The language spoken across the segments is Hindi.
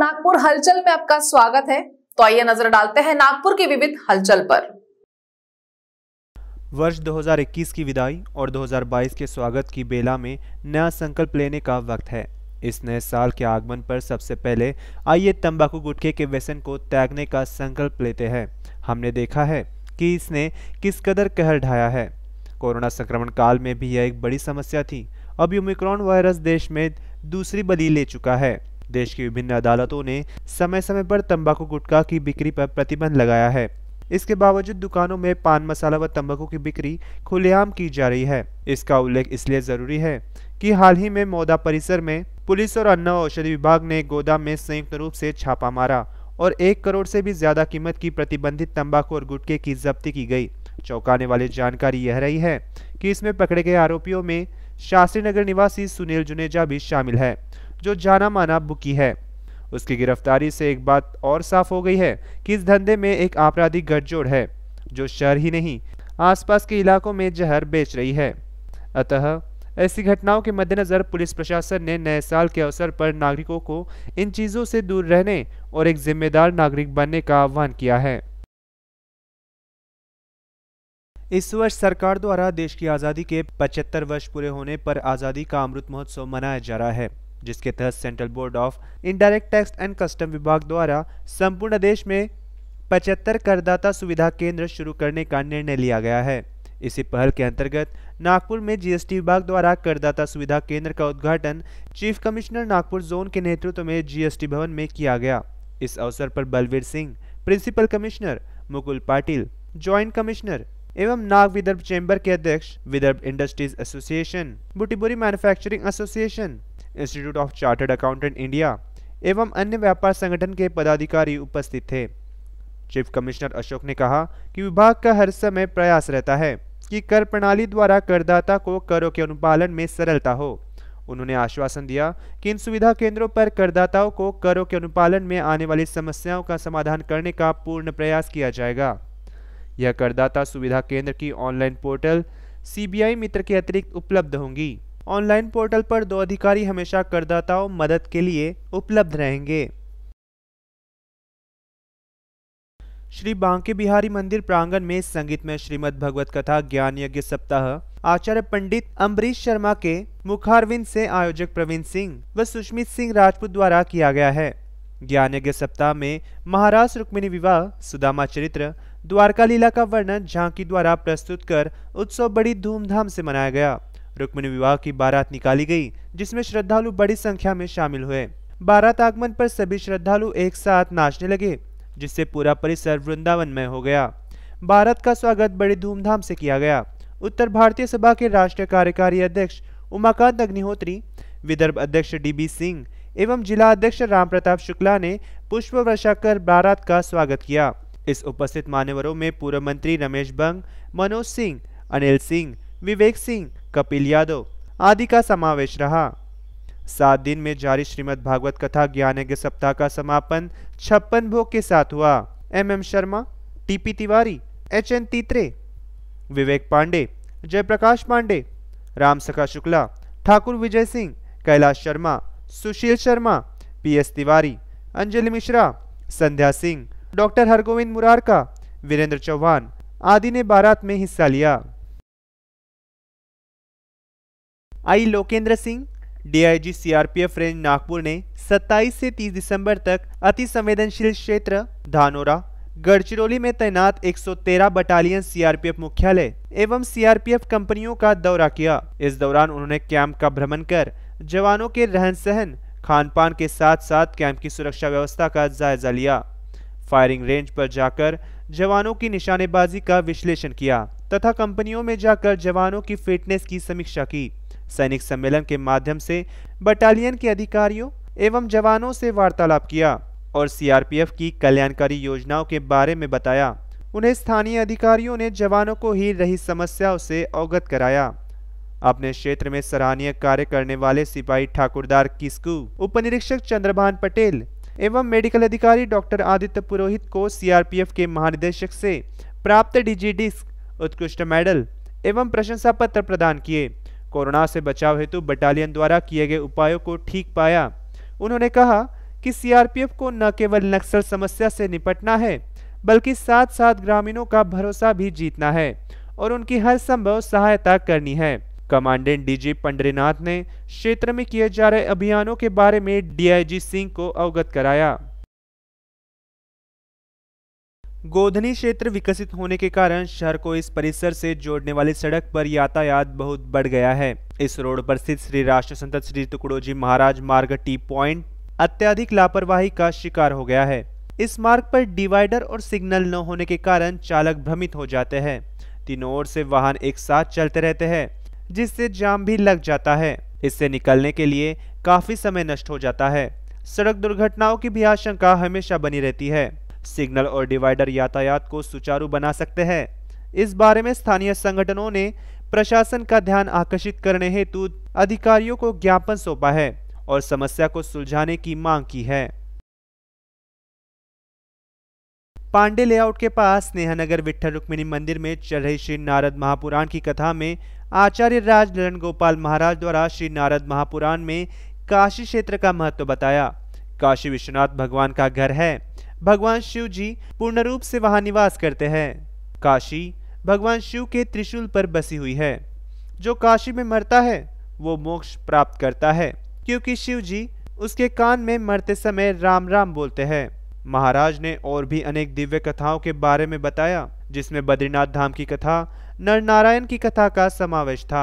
नागपुर हलचल में आपका स्वागत है तो आइए नजर डालते हैं नागपुर की विविध हलचल पर वर्ष 2021 की विदाई और 2022 के स्वागत की बेला में नया संकल्प लेने का वक्त है इस नए साल के आगमन पर सबसे पहले आइए तंबाकू गुटखे के व्यसन को त्यागने का संकल्प लेते हैं हमने देखा है कि इसने किस कदर कहर ढाया है कोरोना संक्रमण काल में भी यह एक बड़ी समस्या थी अब यूमिक्रॉन वायरस देश में दूसरी बली ले चुका है देश की विभिन्न अदालतों ने समय समय पर तंबाकू गुटखा की बिक्री पर प्रतिबंध लगाया है इसके बावजूद दुकानों में पान मसाला व तंबाकू की बिक्री खुलेआम की जा रही है इसका उल्लेख इसलिए जरूरी है कि हाल ही में मौदा परिसर में पुलिस और अन्न औषधि विभाग ने गोदाम में संयुक्त रूप से छापा मारा और एक करोड़ से भी ज्यादा कीमत की प्रतिबंधित तंबाकू और गुटके की जब्ती की गई चौंकाने वाली जानकारी यह रही है कि इसमें पकड़े गए आरोपियों में शास्त्री नगर निवासी सुनील जुनेजा भी शामिल है जो जाना माना बुकी है उसकी गिरफ्तारी से एक बात और साफ हो गई है कि इस धंधे में एक आपराधिक गठजोड़ है जो शहर ही नहीं आसपास के इलाकों में जहर बेच रही है अतः ऐसी घटनाओं के मद्देनज़र पुलिस प्रशासन ने नए साल के अवसर पर नागरिकों को इन चीज़ों से दूर रहने और एक जिम्मेदार नागरिक बनने का आह्वान किया है इस वर्ष सरकार द्वारा देश की आज़ादी के 75 वर्ष पूरे होने पर आज़ादी का अमृत महोत्सव मनाया जा रहा है जिसके तहत central board of indirect tax and custom विभाग द्वारा संपूर्ण देश में पचहत्तर करदाता सुविधा केंद्र शुरू करने का निर्णय लिया गया है इसी पहल के अंतर्गत नागपुर में जीएसटी विभाग द्वारा करदाता सुविधा केंद्र का उद्घाटन चीफ कमिश्नर नागपुर जोन के नेतृत्व में जीएसटी भवन में किया गया इस अवसर पर Balveer Singh principal commissioner Mukul Patil joint commissioner एवं नाग विदर्भ चैम्बर के अध्यक्ष Vidarbha industries association Butibori manufacturing association institute of chartered accountant India एवं अन्य व्यापार संगठन के पदाधिकारी उपस्थित थे चीफ कमिश्नर अशोक ने कहा कि विभाग का हर समय प्रयास रहता है कि कर प्रणाली द्वारा करदाता को करों के अनुपालन में सरलता हो उन्होंने आश्वासन दिया कि इन सुविधा केंद्रों पर करदाताओं को करों के अनुपालन में आने वाली समस्याओं का समाधान करने का पूर्ण प्रयास किया जाएगा यह करदाता सुविधा केंद्र की ऑनलाइन पोर्टल सीबीआई मित्र के अतिरिक्त उपलब्ध होंगी ऑनलाइन पोर्टल पर दो अधिकारी हमेशा करदाताओं मदद के लिए उपलब्ध रहेंगे श्री बांके बिहारी मंदिर प्रांगण में में श्रीमद भगवत कथा ज्ञान यज्ञ सप्ताह आचार्य पंडित अम्बरीश शर्मा के मुखारविंद से आयोजक प्रवीण सिंह व सुष्मित सिंह राजपूत द्वारा किया गया है ज्ञान यज्ञ सप्ताह में महाराज रुक्मिणी विवाह सुदामा चरित्र द्वारका लीला का वर्णन झांकी द्वारा प्रस्तुत कर उत्सव बड़ी धूमधाम से मनाया गया रुक्मिणी विवाह की बारात निकाली गई जिसमें श्रद्धालु बड़ी संख्या में शामिल हुए बारात आगमन पर सभी श्रद्धालु एक साथ नाचने लगे जिससे पूरा परिसर वृंदावनमय हो गया भारत का स्वागत बड़ी धूमधाम से किया गया उत्तर भारतीय सभा के राष्ट्रीय कार्यकारी अध्यक्ष उमाकांत अग्निहोत्री विदर्भ अध्यक्ष डीबी सिंह एवं जिला अध्यक्ष राम प्रताप शुक्ला ने पुष्प वर्षा कर बारात का स्वागत किया इस उपस्थित मान्यवरों में पूर्व मंत्री रमेश बंग मनोज सिंह अनिल सिंह विवेक सिंह कपिल यादव आदि का समावेश रहा सात दिन में जारी श्रीमद् भागवत कथा ज्ञान के सप्ताह का समापन छप्पन भोग के साथ हुआ M M Sharma TP Tiwari H N Titre Vivek Pandey Jaiprakash Pandey Ram Sakha Shukla Thakur Vijay Singh Kailash Sharma Sushil Sharma P S Tiwari Anjali Mishra Sandhya Singh doctor Hargovind Murarka Virendra Chauhan आदि ने बारात में हिस्सा लिया आई Lokendra Singh DIG CRPF range Nagpur ने 27 से 30 दिसंबर तक अति संवेदनशील क्षेत्र धानोरा गढ़चिरौली में तैनात 113 बटालियन सीआरपीएफ मुख्यालय एवं सीआरपीएफ कंपनियों का दौरा किया इस दौरान उन्होंने कैंप का भ्रमण कर जवानों के रहन सहन खान पान के साथ साथ कैंप की सुरक्षा व्यवस्था का जायजा लिया फायरिंग रेंज पर जाकर जवानों की निशानेबाजी का विश्लेषण किया तथा कंपनियों में जाकर जवानों की फिटनेस की समीक्षा की सैनिक सम्मेलन के माध्यम से बटालियन के अधिकारियों एवं जवानों से वार्तालाप किया और सीआरपीएफ की कल्याणकारी योजनाओं के बारे में बताया उन्हें स्थानीय अधिकारियों ने जवानों को ही रही समस्याओं से अवगत कराया अपने क्षेत्र में सराहनीय कार्य करने वाले सिपाही ठाकुरदार किस्कू उपनिरीक्षक चंद्रभान पटेल एवं मेडिकल अधिकारी डॉक्टर आदित्य पुरोहित को सीआरपीएफ के महानिदेशक से प्राप्त डीजी डिस्क उत्कृष्ट मेडल एवं प्रशंसा पत्र प्रदान किए कोरोना से बचाव हेतु बटालियन द्वारा किए गए उपायों को ठीक पाया उन्होंने कहा कि सीआरपीएफ को न केवल नक्सल समस्या से निपटना है बल्कि साथ साथ ग्रामीणों का भरोसा भी जीतना है और उनकी हर संभव सहायता करनी है कमांडेंट डीजी पंडरीनाथ ने क्षेत्र में किए जा रहे अभियानों के बारे में डीआईजी सिंह को अवगत कराया गोधनी क्षेत्र विकसित होने के कारण शहर को इस परिसर से जोड़ने वाली सड़क पर यातायात बहुत बढ़ गया है इस रोड पर स्थित श्री राष्ट्र संत श्री टुकड़ोजी महाराज मार्ग टी पॉइंट अत्याधिक लापरवाही का शिकार हो गया है इस मार्ग पर डिवाइडर और सिग्नल न होने के कारण चालक भ्रमित हो जाते हैं तीनों ओर से वाहन एक साथ चलते रहते हैं जिससे जाम भी लग जाता है इससे निकलने के लिए काफी समय नष्ट हो जाता है सड़क दुर्घटनाओं की भी आशंका हमेशा बनी रहती है सिग्नल और डिवाइडर यातायात को सुचारू बना सकते हैं इस बारे में स्थानीय संगठनों ने प्रशासन का ध्यान आकर्षित करने हेतु अधिकारियों को ज्ञापन सौंपा है और समस्या को सुलझाने की मांग की है पांडे लेआउट के पास नेहानगर विठल रुक्मिणी मंदिर में चल रही श्री नारद महापुराण की कथा में आचार्य राज ललन गोपाल महाराज द्वारा श्री नारद महापुराण में काशी क्षेत्र का महत्व बताया काशी विश्वनाथ भगवान का घर है भगवान शिव जी पूर्ण रूप से वहाँ निवास करते हैं काशी भगवान शिव के त्रिशूल पर बसी हुई है जो काशी में मरता है वो मोक्ष प्राप्त करता है क्योंकि शिव जी उसके कान में मरते समय राम राम बोलते हैं महाराज ने और भी अनेक दिव्य कथाओं के बारे में बताया जिसमें बद्रीनाथ धाम की कथा नरनारायण की कथा का समावेश था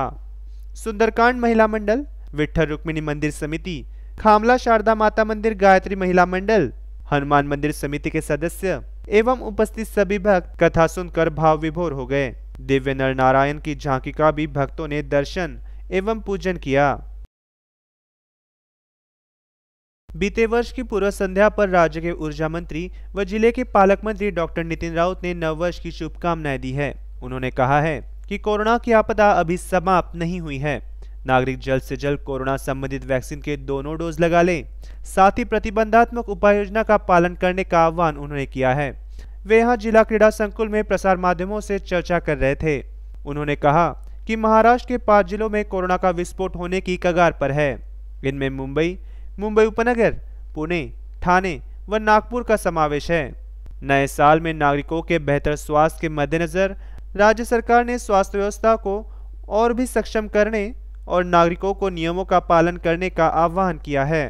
सुंदरकांड महिला मंडल विठ्ठल रुक्मिणी मंदिर समिति खामला शारदा माता मंदिर गायत्री महिला मंडल हनुमान मंदिर समिति के सदस्य एवं उपस्थित सभी भक्त कथा सुनकर भाव विभोर हो गए दिव्य नर नारायण की झांकी का भी भक्तों ने दर्शन एवं पूजन किया बीते वर्ष की पूर्व संध्या पर राज्य के ऊर्जा मंत्री व जिले के पालक मंत्री डॉक्टर नितिन राउत ने नववर्ष की शुभकामनाएं दी है उन्होंने कहा है कि कोरोना की आपदा अभी समाप्त नहीं हुई है नागरिक जल्द से जल्द कोरोना संबंधित वैक्सीन के दोनों डोज लगा लें साथ ही प्रतिबंधात्मक उपाय योजना का पालन करने का आह्वान उन्होंने किया है वे यहाँ जिला क्रीड़ा संकुल में प्रसार माध्यमों से चर्चा कर रहे थे उन्होंने कहा कि महाराष्ट्र के पांच जिलों में कोरोना का विस्फोट होने की कगार पर है इनमें मुंबई मुंबई उपनगर पुणे ठाणे व नागपुर का समावेश है नए साल में नागरिकों के बेहतर स्वास्थ्य के मद्देनज़र राज्य सरकार ने स्वास्थ्य व्यवस्था को और भी सक्षम करने और नागरिकों को नियमों का पालन करने का आह्वान किया है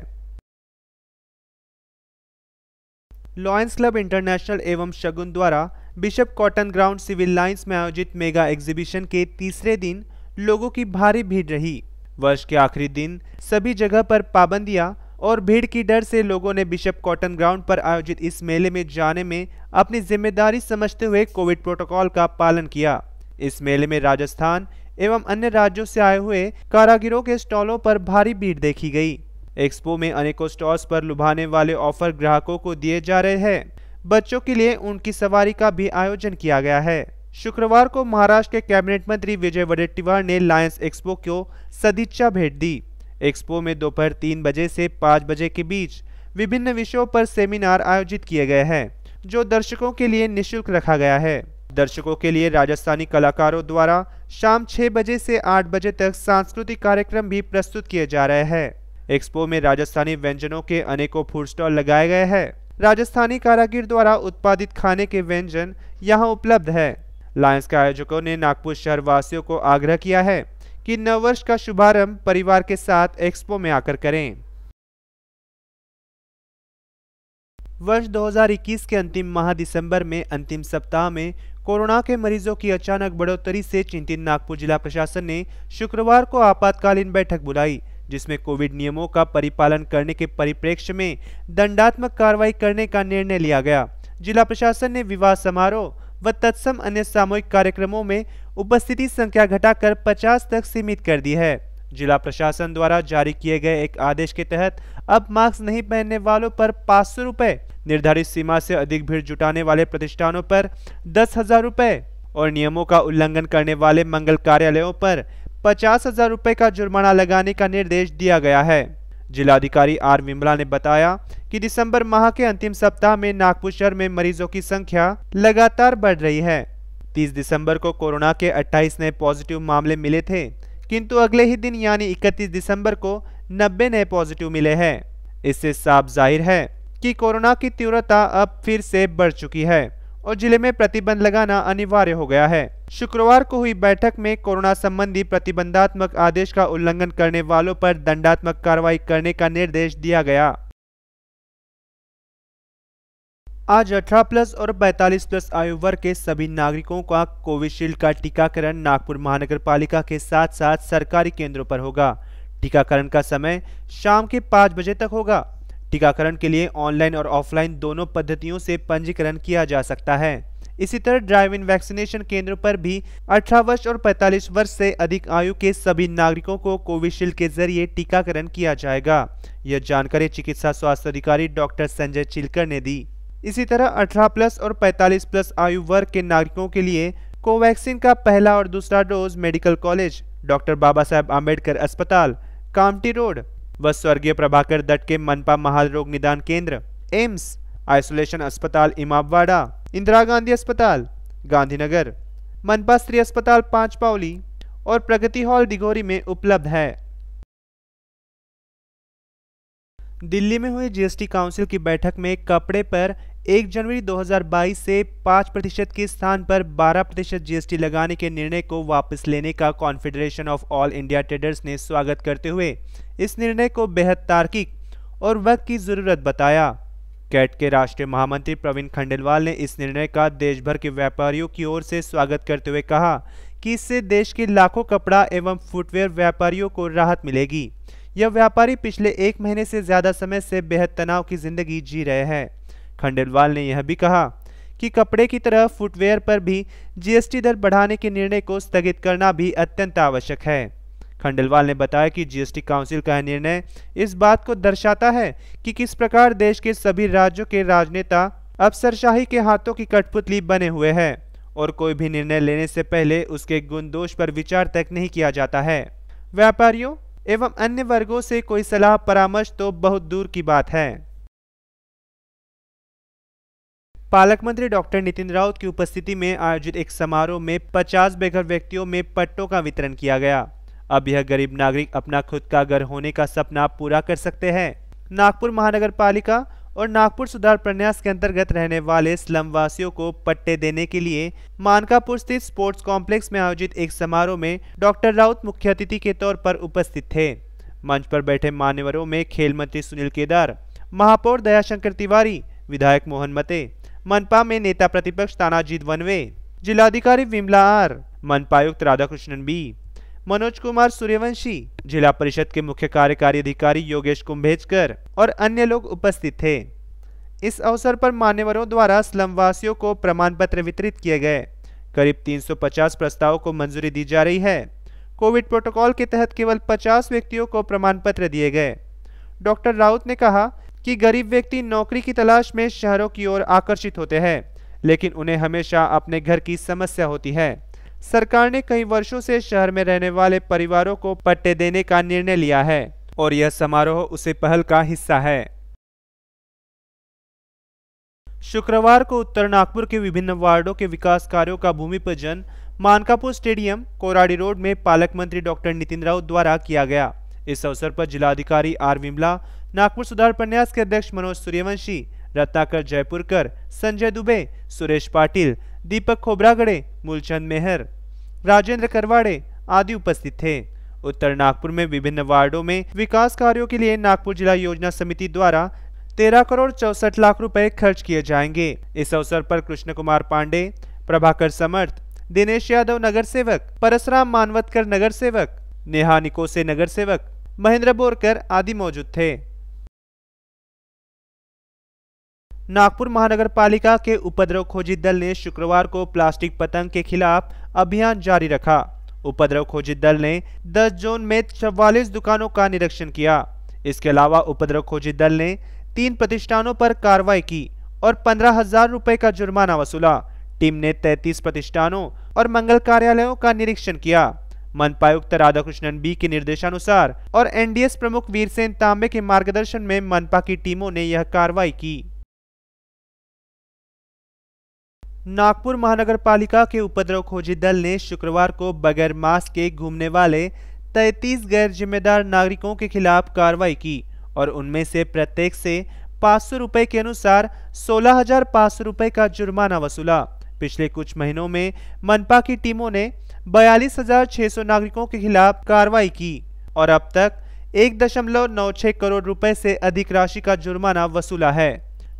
लॉयंस क्लब इंटरनेशनल एवं शगुन द्वारा bishop cotton ground civil lines में आयोजित मेगा एग्जीबिशन के तीसरे दिन लोगों की भारी भीड़ रही वर्ष के आखिरी दिन सभी जगह पर पाबंदियां और भीड़ की डर से लोगों ने बिशप कॉटन ग्राउंड पर आयोजित इस मेले में जाने में अपनी जिम्मेदारी समझते हुए कोविड प्रोटोकॉल का पालन किया इस मेले में राजस्थान एवं अन्य राज्यों से आए हुए कारागिरों के स्टॉलों पर भारी भीड़ देखी गई एक्सपो में अनेकों स्टॉल्स पर लुभाने वाले ऑफर ग्राहकों को दिए जा रहे हैं बच्चों के लिए उनकी सवारी का भी आयोजन किया गया है शुक्रवार को महाराष्ट्र के कैबिनेट मंत्री विजय वडेट्टीवार ने लायंस एक्सपो को सदिच्छा भेंट दी एक्सपो में दोपहर तीन बजे से पाँच बजे के बीच विभिन्न विषयों पर सेमिनार आयोजित किए गए हैं जो दर्शकों के लिए निःशुल्क रखा गया है दर्शकों के लिए राजस्थानी कलाकारों द्वारा शाम छह बजे से आठ बजे तक सांस्कृतिक कार्यक्रम भी प्रस्तुत किए जा रहे हैं एक्सपो में राजस्थानी व्यंजनों के अनेकों फूड स्टॉल लगाए गए हैं राजस्थानी कारागिर द्वारा उत्पादित खाने के व्यंजन यहाँ उपलब्ध है लायंस के आयोजकों ने नागपुर शहर वासियों को आग्रह किया है कि नववर्ष का शुभारंभ परिवार के साथ एक्सपो में आकर करें वर्ष 2021 के अंतिम माह दिसंबर में अंतिम सप्ताह में कोरोना के मरीजों की अचानक बढ़ोतरी से चिंतित नागपुर जिला प्रशासन ने शुक्रवार को आपातकालीन बैठक बुलाई जिसमें कोविड नियमों का परिपालन करने के परिप्रेक्ष्य में दंडात्मक कार्रवाई करने का निर्णय लिया गया जिला प्रशासन ने विवाह समारोह व तत्सम अन्य सामूहिक कार्यक्रमों में उपस्थिति संख्या घटाकर 50 तक सीमित कर दी है जिला प्रशासन द्वारा जारी किए गए एक आदेश के तहत अब मास्क नहीं पहनने वालों पर पाँच सौ निर्धारित सीमा से अधिक भीड़ जुटाने वाले प्रतिष्ठानों पर दस हजार रुपये और नियमों का उल्लंघन करने वाले मंगल कार्यालयों पर पचास हजार रुपये का जुर्माना लगाने का निर्देश दिया गया है जिलाधिकारी आर विमला ने बताया कि दिसंबर माह के अंतिम सप्ताह में नागपुर शहर में मरीजों की संख्या लगातार बढ़ रही है 30 दिसंबर को कोरोना के 28 नए पॉजिटिव मामले मिले थे किंतु अगले ही दिन यानी 31 दिसंबर को 90 नए पॉजिटिव मिले हैं इससे साफ जाहिर है कि कोरोना की तीव्रता अब फिर से बढ़ चुकी है और जिले में प्रतिबंध लगाना अनिवार्य हो गया है शुक्रवार को हुई बैठक में कोरोना संबंधी प्रतिबंधात्मक आदेश का उल्लंघन करने वालों पर दंडात्मक कार्रवाई करने का निर्देश दिया गया आज 18 प्लस और 45 प्लस आयु वर्ग के सभी नागरिकों का कोविशील्ड का टीकाकरण नागपुर महानगर पालिका के साथ साथ सरकारी केंद्रों पर होगा टीकाकरण का समय शाम के पाँच बजे तक होगा टीकाकरण के लिए ऑनलाइन और ऑफलाइन दोनों पद्धतियों से पंजीकरण किया जा सकता है इसी तरह ड्राइव इन वैक्सीनेशन केंद्र पर भी 18 वर्ष और 45 वर्ष से अधिक आयु के सभी नागरिकों को कोविशील्ड के जरिए टीकाकरण किया जाएगा यह जानकारी चिकित्सा स्वास्थ्य अधिकारी डॉक्टर संजय चिलकर ने दी इसी तरह 18 प्लस और 45 प्लस आयु वर्ग के नागरिकों के लिए कोवैक्सीन का पहला और दूसरा dose medical college doctor Baba Saheb Ambedkar अस्पताल कामटी रोड व स्वर्गीय प्रभाकर दत्त के मनपा रोग निदान केंद्र एम्स आइसोलेशन अस्पताल इमामवाड़ा इंदिरा गांधी अस्पताल गांधीनगर मनपा स्त्री अस्पताल पांच पावली और प्रगति हॉल डिगोरी में उपलब्ध है दिल्ली में हुई जीएसटी काउंसिल की बैठक में कपड़े पर एक जनवरी 2022 से 5 प्रतिशत के स्थान पर 12 प्रतिशत जीएसटी लगाने के निर्णय को वापस लेने का confederation of all India traders ने स्वागत करते हुए इस निर्णय को बेहद तार्किक और वक्त की ज़रूरत बताया कैट के राष्ट्रीय महामंत्री प्रवीण खंडेलवाल ने इस निर्णय का देश भर के व्यापारियों की ओर से स्वागत करते हुए कहा कि इससे देश के लाखों कपड़ा एवं फुटवेयर व्यापारियों को राहत मिलेगी यह व्यापारी पिछले एक महीने से ज़्यादा समय से बेहद तनाव की जिंदगी जी रहे हैं खंडेलवाल ने यह भी कहा कि कपड़े की तरह फुटवेयर पर भी जीएसटी दर बढ़ाने के निर्णय को स्थगित करना भी अत्यंत आवश्यक है खंडेलवाल ने बताया कि जीएसटी काउंसिल का निर्णय इस बात को दर्शाता है कि किस प्रकार देश के सभी राज्यों के राजनेता अफसरशाही के हाथों की कठपुतली बने हुए हैं और कोई भी निर्णय लेने से पहले उसके गुण दोष पर विचार तक नहीं किया जाता है व्यापारियों एवं अन्य वर्गों से कोई सलाह परामर्श तो बहुत दूर की बात है पालक मंत्री डॉक्टर नितिन राउत की उपस्थिति में आयोजित एक समारोह में 50 बेघर व्यक्तियों में पट्टों का वितरण किया गया अब यह गरीब नागरिक अपना खुद का घर होने का सपना पूरा कर सकते हैं नागपुर महानगर पालिका और नागपुर सुधार प्रन्यास के अंतर्गत रहने वाले स्लम वासियों को पट्टे देने के लिए मानकापुर स्थित स्पोर्ट्स कॉम्प्लेक्स में आयोजित एक समारोह में डॉक्टर राउत मुख्य अतिथि के तौर पर उपस्थित थे मंच पर बैठे मान्यवरों में खेल मंत्री सुनील केदार महापौर दयाशंकर तिवारी विधायक मोहन मते मनपा में नेता प्रतिपक्ष तानाजीत वनवे जिलाधिकारी विमला आर राधा राधाकृष्णन बी मनोज कुमार सूर्यवंशी जिला परिषद के मुख्य कार्यकारी अधिकारी योगेश कुंभेजकर और अन्य लोग उपस्थित थे इस अवसर पर मान्यवरों द्वारा स्लम वासियों को प्रमाण पत्र वितरित किए गए करीब 350 प्रस्तावों को मंजूरी दी जा रही है कोविड प्रोटोकॉल के तहत केवल 50 व्यक्तियों को प्रमाण पत्र दिए गए डॉक्टर राउत ने कहा कि गरीब व्यक्ति नौकरी की तलाश में शहरों की ओर आकर्षित होते हैं लेकिन उन्हें हमेशा अपने घर की समस्या होती है सरकार ने कई वर्षों से शहर में रहने वाले परिवारों को पट्टे देने का निर्णय लिया है और यह समारोह उसे पहल का हिस्सा है शुक्रवार को उत्तर नागपुर के विभिन्न वार्डों के विकास कार्यों का भूमि पूजन मानकापुर स्टेडियम कोराडी रोड में पालक मंत्री डॉक्टर नितिन राउत द्वारा किया गया इस अवसर पर जिलाधिकारी आर विमला नागपुर सुधार प्रन्यास के अध्यक्ष मनोज सूर्यवंशी रत्नाकर जयपुरकर संजय दुबे सुरेश पाटिल दीपक खोबरागड़े मूलचंद मेहर राजेंद्र करवाड़े आदि उपस्थित थे उत्तर नागपुर में विभिन्न वार्डों में विकास कार्यों के लिए नागपुर जिला योजना समिति द्वारा तेरह करोड़ चौसठ लाख रुपए खर्च किए जाएंगे इस अवसर पर कृष्ण कुमार पांडे प्रभाकर समर्थ दिनेश यादव नगर सेवक परसराम मानवतकर नगर सेवक नेहा निकोसे नगर सेवक महेंद्र बोरकर आदि मौजूद थे नागपुर महानगर पालिका के उपद्रव खोजी दल ने शुक्रवार को प्लास्टिक पतंग के खिलाफ अभियान जारी रखा उपद्रव खोजी दल ने 10 जोन में चौवालीस दुकानों का निरीक्षण किया इसके अलावा उपद्रव खोजी दल ने तीन प्रतिष्ठानों पर कार्रवाई की और पंद्रह हजार रुपए का जुर्माना वसूला टीम ने 33 प्रतिष्ठानों और मंगल कार्यालयों का निरीक्षण किया मनपायुक्त राधाकृष्णन बी के निर्देशानुसार और एनडीएस प्रमुख वीरसेन तांबे के मार्गदर्शन में मनपा की टीमों ने यह कार्रवाई की नागपुर महानगर पालिका के उपद्रव खोजी दल ने शुक्रवार को बगैर मास्क के घूमने वाले तैतीस गैर जिम्मेदार नागरिकों के खिलाफ कार्रवाई की और उनमें से प्रत्येक से पाँच सौ रुपये के अनुसार सोलह हजार पाँच सौ रुपये का जुर्माना वसूला पिछले कुछ महीनों में मनपा की टीमों ने बयालीस हजार छह सौ नागरिकों के खिलाफ कार्रवाई की और अब तक एक दशमलव नौ छः करोड़ रुपए से अधिक राशि का जुर्माना वसूला है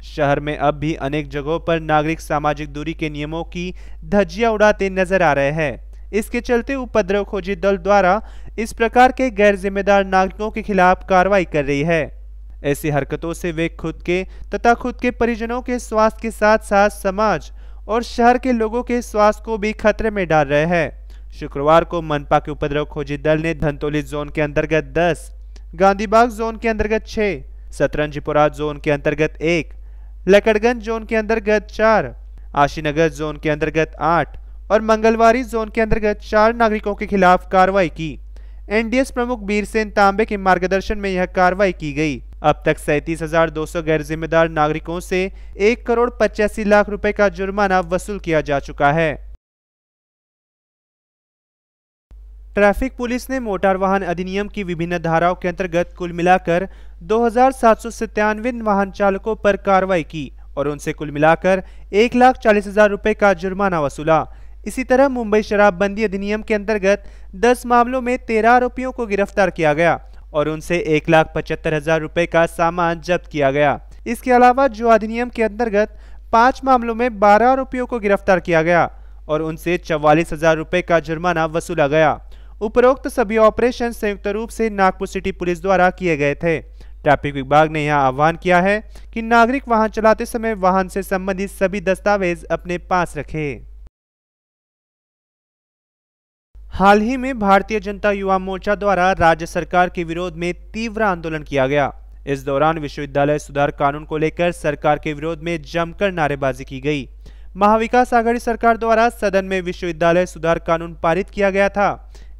शहर में अब भी अनेक जगहों पर नागरिक सामाजिक दूरी के नियमों की धज्जियां उड़ाते नजर आ रहे हैं इसके चलते उपद्रव खोजी दल द्वारा इस प्रकार के गैर जिम्मेदार नागरिकों के खिलाफ कार्रवाई कर रही है ऐसी हरकतों से वे खुद के तथा खुद के परिजनों के स्वास्थ्य के साथ साथ समाज और शहर के लोगों के स्वास्थ्य को भी खतरे में डाल रहे हैं शुक्रवार को मनपा के उपद्रव खोजी दल ने धनतोली जोन के अंतर्गत दस गांधीबाग जोन के अंतर्गत छः सतरंजीपुरा जोन के अंतर्गत एक लकड़गंज जोन के अंतर्गत चार आशीनगर जोन के अंतर्गत आठ और मंगलवारी जोन के अंतर्गत चार नागरिकों के खिलाफ कार्रवाई की एनडीएस प्रमुख बीरसेन तांबे के मार्गदर्शन में यह कार्रवाई की गई अब तक सैंतीस हजार दो सौ गैर जिम्मेदार नागरिकों से एक करोड़ पचासी लाख रुपए का जुर्माना वसूल किया जा चुका है ट्रैफिक पुलिस ने मोटर वाहन अधिनियम की विभिन्न धाराओं के अंतर्गत कुल मिलाकर दो वाहन चालकों पर कार्रवाई की और उनसे कुल मिलाकर एक लाख चालीस हजार रुपये का जुर्माना वसूला इसी तरह मुंबई शराबबंदी अधिनियम के अंतर्गत 10 मामलों में 13 आरोपियों को गिरफ्तार किया गया और उनसे एक लाख पचहत्तर हजार रुपए का सामान जब्त किया गया इसके अलावा जो अधिनियम के अंतर्गत पांच मामलों में बारह आरोपियों को गिरफ्तार किया गया और उनसे चवालीस हजार रुपये का जुर्माना वसूला गया उपरोक्त सभी ऑपरेशन संयुक्त रूप से नागपुर सिटी पुलिस द्वारा किए गए थे ट्रैफिक विभाग ने यह आह्वान किया है कि नागरिक वाहन चलाते समय वाहन से संबंधित सभी दस्तावेज अपने पास रखें हाल ही में भारतीय जनता युवा मोर्चा द्वारा राज्य सरकार के विरोध में तीव्र आंदोलन किया गया इस दौरान विश्वविद्यालय सुधार कानून को लेकर सरकार के विरोध में जमकर नारेबाजी की गई महाविकास आघाड़ी सरकार द्वारा सदन में विश्वविद्यालय सुधार कानून पारित किया गया था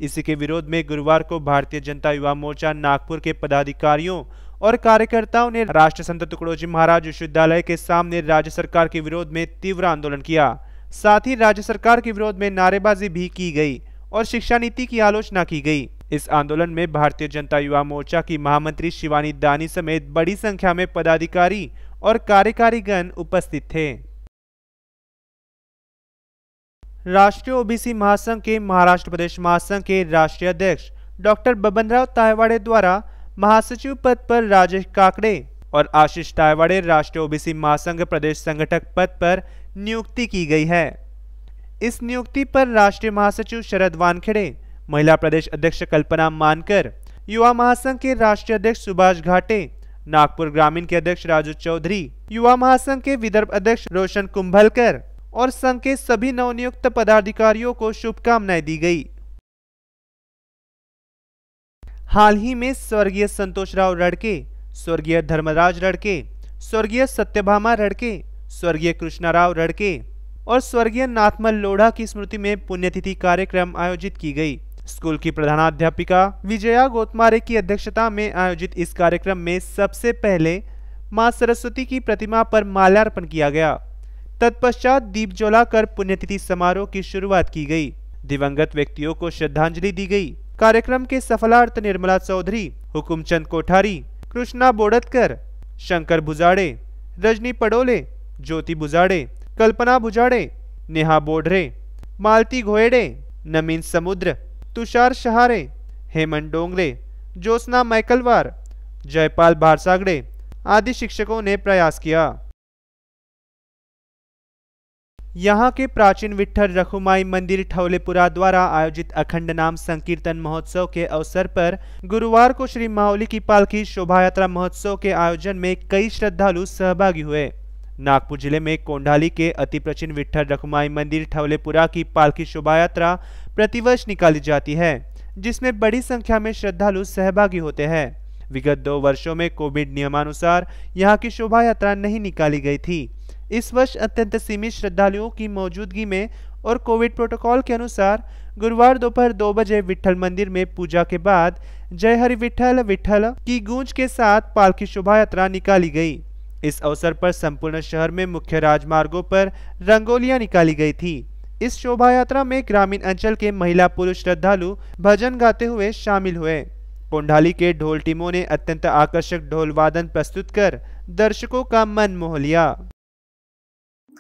इसी के विरोध में गुरुवार को भारतीय जनता युवा मोर्चा नागपुर के पदाधिकारियों और कार्यकर्ताओं ने राष्ट्र संत टुकड़ोजी महाराज विश्वविद्यालय के सामने राज्य सरकार के विरोध में तीव्र आंदोलन किया साथ ही राज्य सरकार के विरोध में नारेबाजी भी की गई और शिक्षा नीति की आलोचना की गई इस आंदोलन में भारतीय जनता युवा मोर्चा की महामंत्री शिवानी दानी समेत बड़ी संख्या में पदाधिकारी और कार्यकारीगण उपस्थित थे राष्ट्रीय ओबीसी महासंघ के महाराष्ट्र प्रदेश महासंघ के राष्ट्रीय अध्यक्ष डॉक्टर बबनराव तायवाड़े द्वारा महासचिव पद पर राजेश काकड़े और आशीष तायवाड़े राष्ट्रीय ओबीसी महासंघ प्रदेश संगठक पद पर नियुक्ति की गई है इस नियुक्ति पर राष्ट्रीय महासचिव शरद वानखेड़े महिला प्रदेश अध्यक्ष कल्पना मानकर युवा महासंघ के राष्ट्रीय अध्यक्ष सुभाष घाटे नागपुर ग्रामीण के अध्यक्ष राजू चौधरी युवा महासंघ के विदर्भ अध्यक्ष रोशन कुंभलकर और संघ के सभी नवनियुक्त पदाधिकारियों को शुभकामनाएं दी गई हाल ही में स्वर्गीय संतोष राव रड़के स्वर्गीय धर्मराज रड़के स्वर्गीय सत्यभामा रड़के स्वर्गीय कृष्णाराव रड़के और स्वर्गीय नाथमल लोढ़ा की स्मृति में पुण्यतिथि कार्यक्रम आयोजित की गई स्कूल की प्रधानाध्यापिका विजया गोतमारे की अध्यक्षता में आयोजित इस कार्यक्रम में सबसे पहले मां सरस्वती की प्रतिमा पर माल्यार्पण किया गया तत्पश्चात दीप जलाकर पुण्यतिथि समारोह की शुरुआत की गई दिवंगत व्यक्तियों को श्रद्धांजलि दी गई कार्यक्रम के सफलार्थ निर्मला चौधरी हुकुमचंद कोठारी कृष्णा बोड़तकर शंकर बुजाड़े रजनी पडोले ज्योति बुजाड़े कल्पना बुजाड़े नेहा बोढ़रे मालती घोएडे नमीन समुद्र तुषार शहारे हेमंत डोंगरे ज्योत्ना मैकलवार जयपाल भारसागड़े आदि शिक्षकों ने प्रयास किया यहाँ के प्राचीन विठ्ठल रखुमाई मंदिर ठौलेपुरा द्वारा आयोजित अखंड नाम संकीर्तन महोत्सव के अवसर पर गुरुवार को श्री माहौली की पालकी शोभा यात्रा महोत्सव के आयोजन में कई श्रद्धालु सहभागी हुए नागपुर जिले में कोंडाली के अति प्राचीन विठल रखुमाई मंदिर ठौलेपुरा की पालकी शोभा यात्रा प्रतिवर्ष निकाली जाती है जिसमें बड़ी संख्या में श्रद्धालु सहभागी होते हैं विगत दो वर्षों में कोविड नियमानुसार यहाँ की शोभा यात्रा नहीं निकाली गई थी इस वर्ष अत्यंत सीमित श्रद्धालुओं की मौजूदगी में और कोविड प्रोटोकॉल के अनुसार गुरुवार दोपहर दो बजे विठल मंदिर में पूजा के बाद जय हरि विठल विठल की गूंज के साथ पालकी शोभा यात्रा निकाली गई इस अवसर पर संपूर्ण शहर में मुख्य राजमार्गों पर रंगोलियां निकाली गई थी इस शोभा यात्रा में ग्रामीण अंचल के महिला पुरुष श्रद्धालु भजन गाते हुए शामिल हुए पोंडाली के ढोल टीमों ने अत्यंत आकर्षक ढोल वादन प्रस्तुत कर दर्शकों का मन मोह लिया